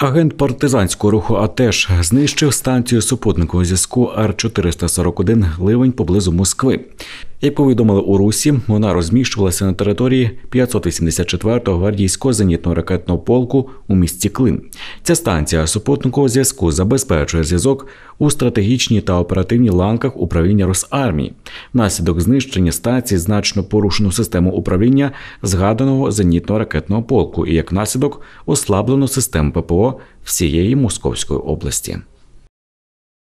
Агент партизанського руху АТЕШ знищив станцію супутникового зв'язку Р 441 ливень поблизу Москви. Як повідомили у Русі, вона розміщувалася на території 584-го гвардійсько зенітно ракетного полку у місті Клин. Ця станція супутникового зв'язку забезпечує зв'язок у стратегічній та оперативній ланках управління Росармії. Внаслідок знищення станції значно порушено систему управління згаданого зенітно-ракетного полку, і як наслідок ослаблено систему ППО всієї Московської області.